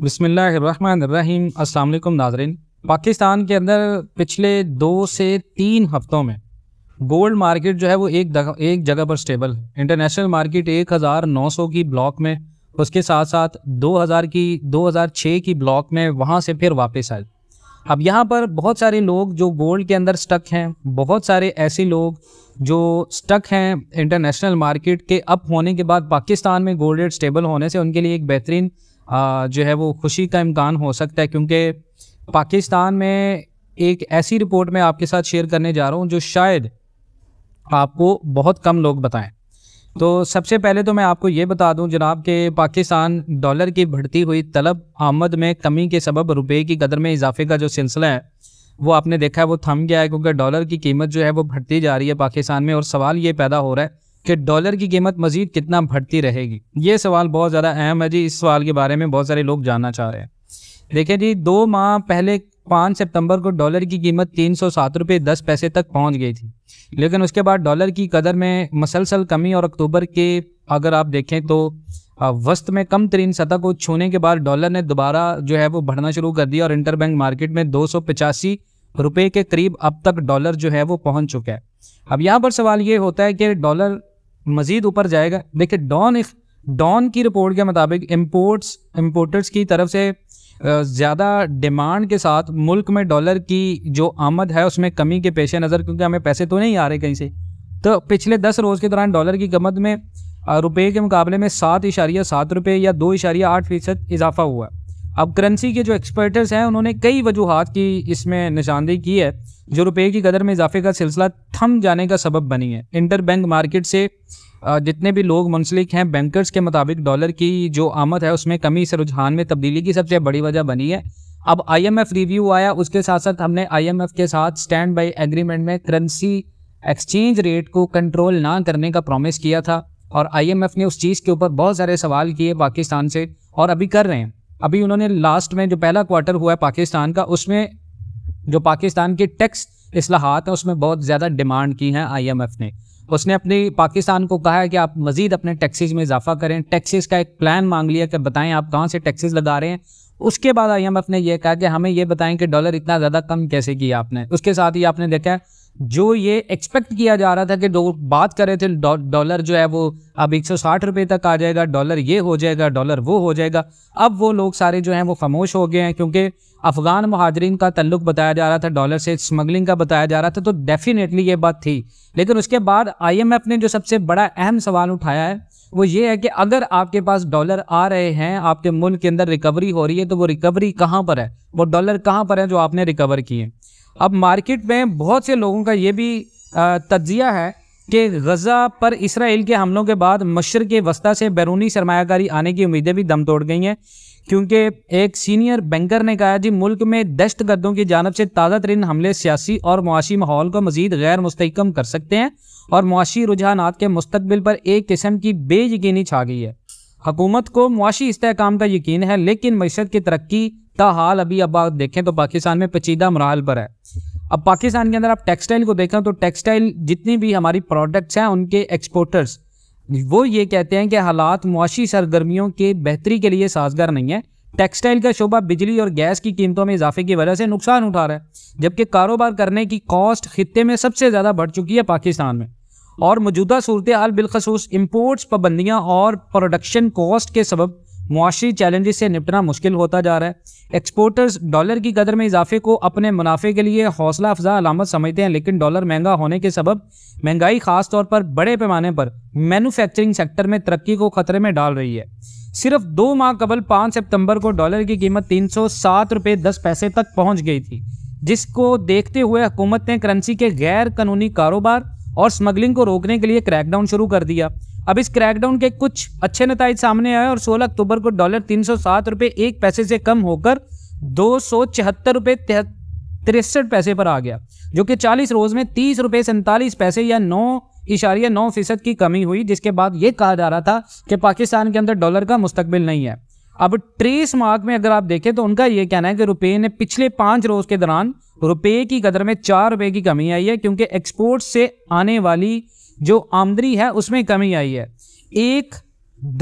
बसमीम अल्लाम नाजरीन पाकिस्तान के अंदर पिछले दो से तीन हफ्तों में गोल्ड मार्केट जो है वो एक दग, एक जगह पर स्टेबल है इंटरनेशनल मार्केट एक हज़ार नौ सौ की ब्लॉक में उसके साथ साथ दो हज़ार की दो हज़ार छः की ब्लॉक में वहाँ से फिर वापस आए अब यहाँ पर बहुत सारे लोग जो गोल्ड के अंदर स्टक हैं बहुत सारे ऐसे लोग जो स्टक हैं इंटरनेशनल मार्केट के अप होने के बाद पाकिस्तान में गोल्ड रेट स्टेबल होने से उनके लिए एक बेहतरीन जो है वो खुशी का इम्कान हो सकता है क्योंकि पाकिस्तान में एक ऐसी रिपोर्ट मैं आपके साथ शेयर करने जा रहा हूँ जो शायद आपको बहुत कम लोग बताएं तो सबसे पहले तो मैं आपको ये बता दूं जनाब कि पाकिस्तान डॉलर की बढ़ती हुई तलब आमद में कमी के सबब रुपए की कदर में इजाफे का जो सिलसिला है वो आपने देखा है वो थम गया है क्योंकि डॉलर की कीमत जो है वो बढ़ती जा रही है पाकिस्तान में और सवाल ये पैदा हो रहा है कि डॉलर की कीमत मजीद कितना बढ़ती रहेगी ये सवाल बहुत ज़्यादा अहम है जी इस सवाल के बारे में बहुत सारे लोग जानना चाह रहे हैं देखिए जी दो माह पहले पाँच सितंबर को डॉलर की कीमत तीन सौ सात रुपये दस पैसे तक पहुंच गई थी लेकिन उसके बाद डॉलर की कदर में मसलसल कमी और अक्टूबर के अगर आप देखें तो वस्त में कम तरीन सतह को छूने के बाद डॉलर ने दोबारा जो है वो बढ़ना शुरू कर दिया और इंटरबैंक मार्केट में दो सौ पचासी रुपये के करीब अब तक डॉलर जो है वो पहुंच चुका है अब यहाँ पर सवाल ये होता है कि डॉलर मज़ीद ऊपर जाएगा देखिए डॉन इफ डॉन की रिपोर्ट के मुताबिक इम्पोर्ट्स इम्पोर्टर्स की तरफ से ज़्यादा डिमांड के साथ मुल्क में डॉलर की जो आमद है उसमें कमी के पेश नज़र क्योंकि हमें पैसे तो नहीं आ रहे कहीं से तो पिछले दस रोज़ के दौरान डॉलर की कमत में रुपये के मुकाबले में सात इशारिया सात रुपये या दो इशारिया आठ फ़ीसद इजाफा हुआ अब करेंसी के जो एक्सपर्टर्स हैं उन्होंने कई वजूहत की इसमें निशानदेही की है जो रुपये की कदर में इजाफे का सिलसिला थम जाने का सबब बनी है इंटर बैंक मार्केट से जितने भी लोग मुंसलिक हैं बैंकर्स के मुताबिक डॉलर की जो आमद है उसमें कमी से रुझान में तब्दीली की सबसे बड़ी वजह बनी है अब आईएमएफ रिव्यू आया उसके साथ साथ हमने आईएमएफ के साथ स्टैंड बाई एग्रीमेंट में करेंसी एक्सचेंज रेट को कंट्रोल ना करने का प्रॉमिस किया था और आईएमएफ ने उस चीज़ के ऊपर बहुत सारे सवाल किए पाकिस्तान से और अभी कर रहे हैं अभी उन्होंने लास्ट में जो पहला क्वार्टर हुआ है पाकिस्तान का उसमें जो पाकिस्तान के टैक्स असलाहत हैं उसमें बहुत ज़्यादा डिमांड की हैं आईएमएफ ने उसने अपनी पाकिस्तान को कहा है कि आप मज़ीद अपने टैक्सेस में इजाफा करें टैक्सेस का एक प्लान मांग लिया कि बताएं आप कहाँ से टैक्सेस लगा रहे हैं उसके बाद आई एम एफ ने यह कहा कि हमें यह बताएं कि डॉलर इतना ज़्यादा कम कैसे किया आपने उसके साथ ही आपने देखा है जो ये एक्सपेक्ट किया जा रहा था कि लोग बात कर रहे थे डॉलर जो है वो अब 160 रुपए तक आ जाएगा डॉलर ये हो जाएगा डॉलर वो हो जाएगा अब वो लोग सारे जो हैं वो खामोश हो गए हैं क्योंकि अफ़गान महाजरीन का तल्लुक बताया जा रहा था डॉलर से स्मगलिंग का बताया जा रहा था तो डेफिनेटली ये बात थी लेकिन उसके बाद एफ ने जो सबसे बड़ा अहम सवाल उठाया है वो ये है कि अगर आपके पास डॉलर आ रहे हैं आपके मुल्क के अंदर रिकवरी हो रही है तो वो रिकवरी कहाँ पर है वो डॉलर कहाँ पर है जो आपने रिकवर किए अब मार्केट में बहुत से लोगों का ये भी तजिया है कि गज़ा पर इसराइल के हमलों के बाद मशर के वस्ता से बैरूनी सरमाकारी आने की उम्मीदें भी दम तोड़ गई हैं क्योंकि एक सीनियर बैंकर ने कहा जी मुल्क में दहशत गर्दों की जानब से ताज़ा तरीन हमले सियासी और मुआशी माहौल को मजीद गैर मुस्तकम कर सकते हैं और मुआशी रुझानात के मुस्तबिल पर एक किस्म की बेयकीनी छा गई है हुकूमत को मुआशी इसकाम का यकीन है लेकिन मीशत की तरक्की का हाल अभी अब आप देखें तो पाकिस्तान में पेचीदा मराहल पर है अब पाकिस्तान के अंदर आप टेक्सटाइल को देखें तो टेक्सटाइल जितनी भी हमारी प्रोडक्ट्स हैं उनके एक्सपोर्टर्स वो ये कहते हैं कि हालात मुआशी सरगर्मियों के बेहतरी के लिए साजगार नहीं है टेक्सटाइल का शोबा बिजली और गैस की कीमतों में इजाफे की वजह से नुकसान उठा रहा है जबकि कारोबार करने की कॉस्ट खत्े में सबसे ज़्यादा बढ़ चुकी है पाकिस्तान में और मौजूदा सूरत हाल बिलखसूस इम्पोर्ट्स पाबंदियाँ और प्रोडक्शन कॉस्ट के सबब मुआशी चैलेंज से निपटना मुश्किल होता जा रहा है एक्सपोर्टर्स डॉलर की कदर में इजाफे को अपने मुनाफे के लिए हौसला अफजा अलामत समझते हैं लेकिन डॉलर महंगा होने के सबब महंगाई खास तौर पर बड़े पैमाने पर मैनुफैक्चरिंग सेक्टर में तरक्की को खतरे में डाल रही है सिर्फ दो माह कबल पाँच सितंबर को डॉलर की कीमत तीन सौ सात रुपये दस पैसे तक पहुँच गई थी जिसको देखते हुए हुकूमत ने करेंसी के गैर कानूनी कारोबार और स्मगलिंग को रोकने के लिए क्रैकडाउन शुरू कर दिया अब इस क्रैकडाउन के कुछ अच्छे नतज सामने आए और 16 अक्टूबर को डॉलर तीन सौ सात एक पैसे से कम होकर दो सौ छिहत्तर रुपये तिरसठ पैसे पर आ गया जो कि 40 रोज़ में तीस रुपये सैंतालीस पैसे या नौ इशारिया नौ फीसद की कमी हुई जिसके बाद ये कहा जा रहा था कि पाकिस्तान के अंदर डॉलर का मुस्तबिल नहीं है अब ट्रेस मार्क में अगर आप देखें तो उनका ये कहना है कि रुपये ने पिछले पाँच रोज़ के दौरान रुपये की कदर में चार रुपये की कमी आई है क्योंकि एक्सपोर्ट से आने वाली जो आमदनी है उसमें कमी आई है एक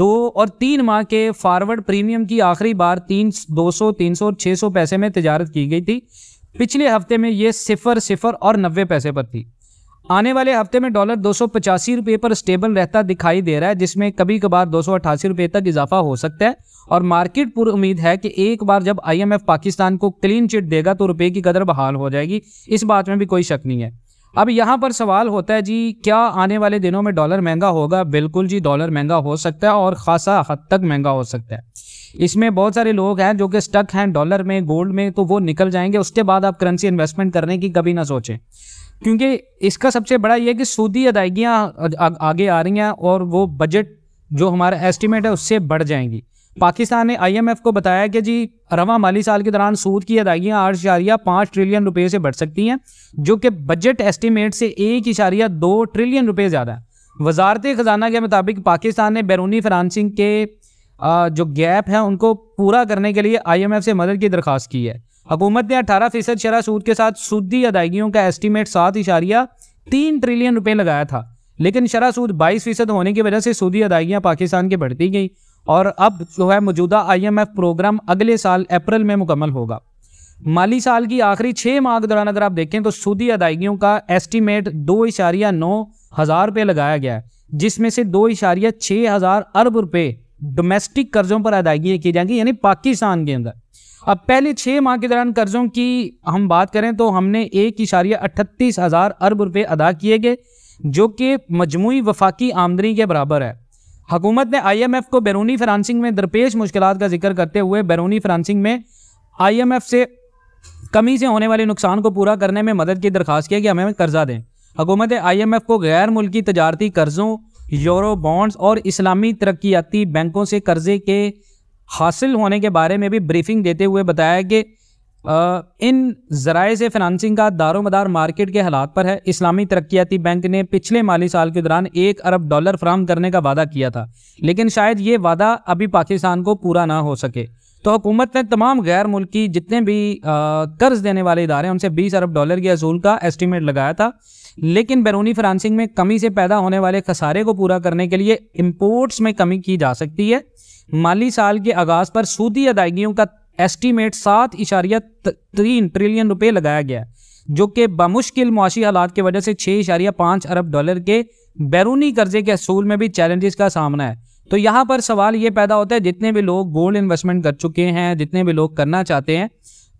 दो और तीन माह के फॉरवर्ड प्रीमियम की आखिरी बार तीन दो सौ तीन सौ छः सौ पैसे में तजारत की गई थी पिछले हफ्ते में ये सिफर सिफर और नब्बे पैसे पर थी आने वाले हफ्ते में डॉलर दो रुपए पर स्टेबल रहता दिखाई दे रहा है जिसमें कभी कभार दो रुपए तक इजाफा हो सकता है और मार्केट पूर्व उम्मीद है कि एक बार जब आईएमएफ पाकिस्तान को क्लीन चिट देगा तो रुपए की कदर बहाल हो जाएगी इस बात में भी कोई शक नहीं है अब यहाँ पर सवाल होता है जी क्या आने वाले दिनों में डॉलर महंगा होगा बिल्कुल जी डॉलर महंगा हो सकता है और खासा हद तक महंगा हो सकता है इसमें बहुत सारे लोग हैं जो कि स्टक हैं डॉलर में गोल्ड में तो वो निकल जाएंगे उसके बाद आप करेंसी इन्वेस्टमेंट करने की कभी ना सोचें क्योंकि इसका सबसे बड़ा ये है कि सूदी अदायगियाँ आगे आ रही हैं और वो बजट जो हमारा एस्टिमेट है उससे बढ़ जाएंगी पाकिस्तान ने आईएमएफ को बताया कि जी रवा माली साल के दौरान सूद की अदायगियाँ आठ इशारिया पाँच ट्रिलियन रुपये से बढ़ सकती हैं जो कि बजट एस्टिमेट से एक इशारिया दो ट्रिलियन रुपये ज़्यादा है वजारत ख़जाना के मुताबिक पाकिस्तान ने बैरूनी फ्रांसिंग के जो गैप है उनको पूरा करने के लिए आईएमएफ से मदद की दरख्वास्त की है हुकूमत ने अठारह फीसद शरा सूद के साथ सूदी अदायगियों का एस्टीमेट सात इशारिया तीन ट्रिलियन रुपये लगाया था लेकिन शरा सूद बाईस फीसद होने की वजह से सूदी अदायगियाँ पाकिस्तान की बढ़ती गई और अब जो है मौजूदा आईएमएफ प्रोग्राम अगले साल अप्रैल में मुकम्मल होगा माली साल की आखिरी छः माह के दौरान अगर आप देखें तो सूदी अदायगियों का एस्टीमेट दो इशारिया नौ हज़ार रुपये लगाया गया है जिसमें से दो इशारिया छः हज़ार अरब रुपये डोमेस्टिक कर्जों पर अदायगियाँ की जाएंगी यानी पाकिस्तान के अंदर अब पहले छः माह के दौरान कर्जों की हम बात करें तो हमने एक इशारिया अट्ठतीस हज़ार अरब रुपये अदा किए गए जो कि मजमू वफाकी आमदनी के बराबर है हकूमत ने एफ को बैरूनी फ्रांसिंग में दरपेश मुश्किल का जिक्र करते हुए बैरूनी फ्रांसिंग में आई एम एफ से कमी से होने वाले नुकसान को पूरा करने में मदद की दरख्वास्त किया कि हमें कर्जा दें हकूमत ने आई एम एफ को गैर मुल्की तजारती कर्जों यूरो बॉन्ड्स और इस्लामी तरक्याती बैंकों से कर्जे के हासिल होने के बारे में भी ब्रीफिंग देते हुए बताया कि इन ज़राए से फिनंसिंग का दारोमदार मार्केट के हालात पर है इस्लामी तरक्याती बैंक ने पिछले माली साल के दौरान एक अरब डॉलर फ्राहम करने का वादा किया था लेकिन शायद ये वादा अभी पाकिस्तान को पूरा ना हो सके तो हुकूमत ने तमाम गैर मुल्की जितने भी कर्ज देने वाले इदारे हैं उनसे बीस अरब डॉलर के असूल का एस्टीमेट लगाया था लेकिन बैरूनी फ्रांसिंग में कमी से पैदा होने वाले खसारे को पूरा करने के लिए इम्पोर्ट्स में कमी की जा सकती है माली साल के आगाज पर सूदी अदायगियों का एस्टीमेट सात इशारिया तीन ट्रिलियन रुपये लगाया गया जो कि बमुश्किल मुआशी हालात की वजह से छः इशारिया पाँच अरब डॉलर के बैरूनी कर्जे के असूल में भी चैलेंजेस का सामना है तो यहाँ पर सवाल ये पैदा होता है जितने भी लोग गोल्ड इन्वेस्टमेंट कर चुके हैं जितने भी लोग करना चाहते हैं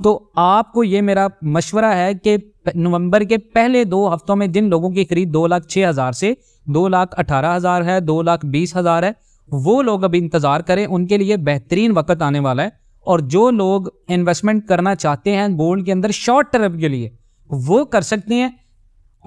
तो आपको ये मेरा मशवरा है कि नवंबर के पहले दो हफ्तों में जिन लोगों की खरीद दो लाख छः हज़ार से दो लाख अठारह हज़ार है दो लाख बीस हज़ार है वो लोग अब इंतज़ार करें उनके लिए बेहतरीन वक्त आने वाला है और जो लोग इन्वेस्टमेंट करना चाहते हैं गोल्ड के अंदर शॉर्ट टर्म के लिए वो कर सकते हैं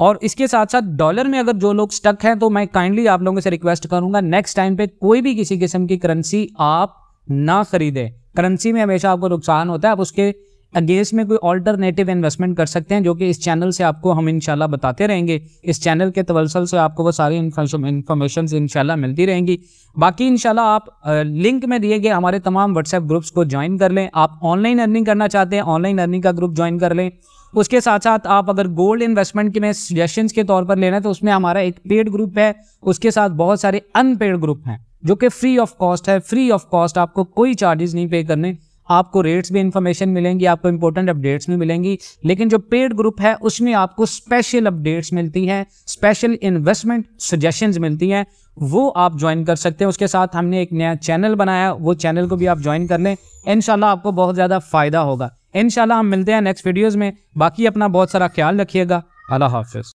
और इसके साथ साथ डॉलर में अगर जो लोग स्टक हैं तो मैं काइंडली आप लोगों से रिक्वेस्ट करूंगा नेक्स्ट टाइम पे कोई भी किसी किस्म की करेंसी आप ना खरीदें करेंसी में हमेशा आपको नुकसान होता है आप उसके अगेंस्ट में कोई ऑल्टरनेटिव इन्वेस्टमेंट कर सकते हैं जो कि इस चैनल से आपको हम इंशाल्लाह बताते रहेंगे इस चैनल के तवलसल से आपको वो सारी इन्फॉर्मेशन इंशाल्लाह मिलती रहेंगी बाकी इंशाल्लाह आप लिंक में दिए गए हमारे तमाम व्हाट्सएप ग्रुप्स को ज्वाइन कर लें आप ऑनलाइन अर्निंग करना चाहते हैं ऑनलाइन अर्निंग का ग्रुप ज्वाइन कर लें उसके साथ साथ आप अगर गोल्ड इन्वेस्टमेंट के में सजेशन के तौर पर लेना है तो उसमें हमारा एक पेड ग्रुप है उसके साथ बहुत सारे अनपेड ग्रुप हैं जो कि फ्री ऑफ कॉस्ट है फ्री ऑफ कॉस्ट आपको कोई चार्जेस नहीं पे करने आपको रेट्स भी इंफॉर्मेशन मिलेंगी आपको इंपॉर्टेंट अपडेट्स भी मिलेंगी लेकिन जो पेड ग्रुप है उसमें आपको स्पेशल अपडेट्स मिलती हैं स्पेशल इन्वेस्टमेंट सजेशन मिलती हैं वो आप ज्वाइन कर सकते हैं उसके साथ हमने एक नया चैनल बनाया वो चैनल को भी आप ज्वाइन कर लें इन आपको बहुत ज़्यादा फ़ायदा होगा इनशाला हम मिलते हैं नेक्स्ट वीडियोज़ में बाकी अपना बहुत सारा ख्याल रखिएगा अल्लाह हाफिज़